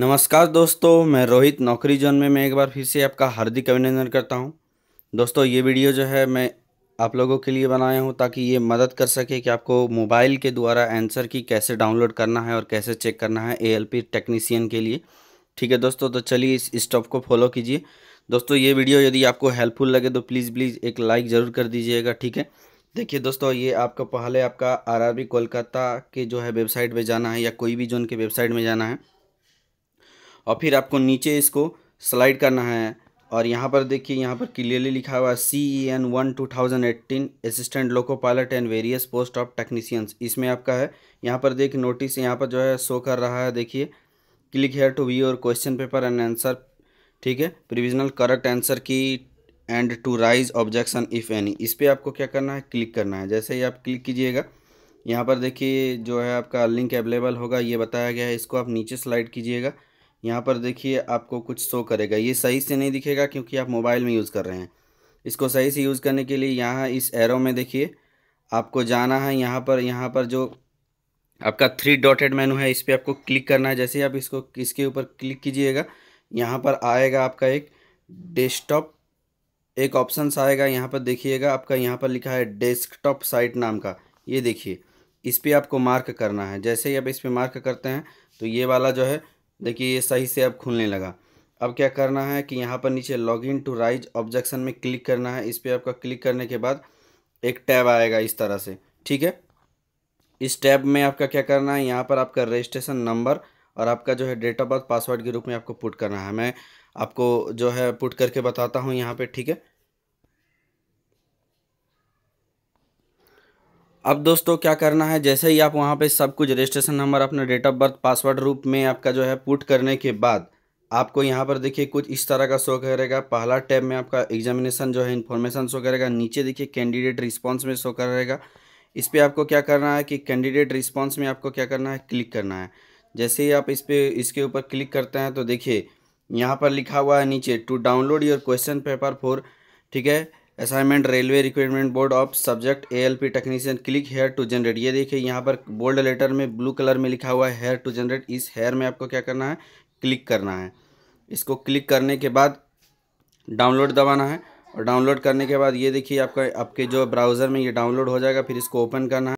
नमस्कार दोस्तों मैं रोहित नौकरी जोन में मैं एक बार फिर से आपका हार्दिक अभिनंदन करता हूं दोस्तों ये वीडियो जो है मैं आप लोगों के लिए बनाया हूं ताकि ये मदद कर सके कि आपको मोबाइल के द्वारा आंसर की कैसे डाउनलोड करना है और कैसे चेक करना है ए टेक्नीसियन के लिए ठीक है दोस्तों तो चलिए इस स्टॉप को फॉलो कीजिए दोस्तों ये वीडियो यदि आपको हेल्पफुल लगे तो प्लीज़ प्लीज़ एक लाइक ज़रूर कर दीजिएगा ठीक है देखिए दोस्तों ये आपका पहले आपका आर कोलकाता के जो है वेबसाइट पर जाना है या कोई भी जोन के वेबसाइट में जाना है और फिर आपको नीचे इसको स्लाइड करना है और यहाँ पर देखिए यहाँ पर क्लियरली लिखा हुआ है C E N one two thousand eighteen assistant loco pilot and various post of technicians इसमें आपका है यहाँ पर देखिए नोटिस यहाँ पर जो है शो कर रहा है देखिए क्लिक हेयर टू व्यू और क्वेश्चन पेपर एंड आंसर ठीक है provisional correct answer key and to raise objection if any इस पर आपको क्या करना है क्लिक करना है जैसे ही आप क्लिक कीजिएगा यहाँ पर देखिए जो है आपका लिंक अवेलेबल होगा ये बताया गया है इसको आप नीचे स्लाइड कीजिएगा यहाँ पर देखिए आपको कुछ शो करेगा ये सही से नहीं दिखेगा क्योंकि आप मोबाइल में यूज़ कर रहे हैं इसको सही से यूज़ करने के लिए यहाँ इस एरो में देखिए आपको जाना है यहाँ पर यहाँ पर जो आपका थ्री डॉटेड मेनू है इस पर आपको क्लिक करना है जैसे आप इसको इसके ऊपर क्लिक कीजिएगा यहाँ पर आएगा आपका एक डेस्कटॉप एक ऑप्शन आएगा यहाँ पर देखिएगा आपका यहाँ पर लिखा है डेस्कटॉप साइट नाम का ये देखिए इस पर आपको मार्क करना है जैसे ही आप इस पर मार्क करते हैं तो ये वाला जो है देखिए ये सही से अब खुलने लगा अब क्या करना है कि यहाँ पर नीचे log in to raise objection में क्लिक करना है इस पर आपका क्लिक करने के बाद एक टैब आएगा इस तरह से ठीक है इस टैब में आपका क्या करना है यहाँ पर आपका रजिस्ट्रेशन नंबर और आपका जो है डेट ऑफ बर्थ पासवर्ड के रूप में आपको पुट करना है मैं आपको जो है पुट करके बताता हूँ यहाँ पर ठीक है अब दोस्तों क्या करना है जैसे ही आप वहाँ पे सब कुछ रजिस्ट्रेशन नंबर अपना डेट ऑफ बर्थ पासवर्ड रूप में आपका जो है पुट करने के बाद आपको यहाँ पर देखिए कुछ इस तरह का शो करेगा पहला टैब में आपका एग्जामिनेशन जो है इन्फॉर्मेशन शो करेगा नीचे देखिए कैंडिडेट रिस्पॉन्स में शो करेगा इस पर आपको क्या करना है कि कैंडिडेट रिस्पॉन्स में आपको क्या करना है क्लिक करना है जैसे ही आप इस पर इसके ऊपर क्लिक करते हैं तो देखिए यहाँ पर लिखा हुआ है नीचे to download your question paper for ठीक है assignment railway recruitment board of subject A L P technician click here to generate ये देखिए यहाँ पर बोल्ड लेटर में ब्लू कलर में लिखा हुआ है हेयर टू जनरेट इस हेयर में आपको क्या करना है क्लिक करना है इसको क्लिक करने के बाद डाउनलोड दबाना है और डाउनलोड करने के बाद ये देखिए आपका आपके जो ब्राउज़र में ये डाउनलोड हो जाएगा फिर इसको ओपन करना है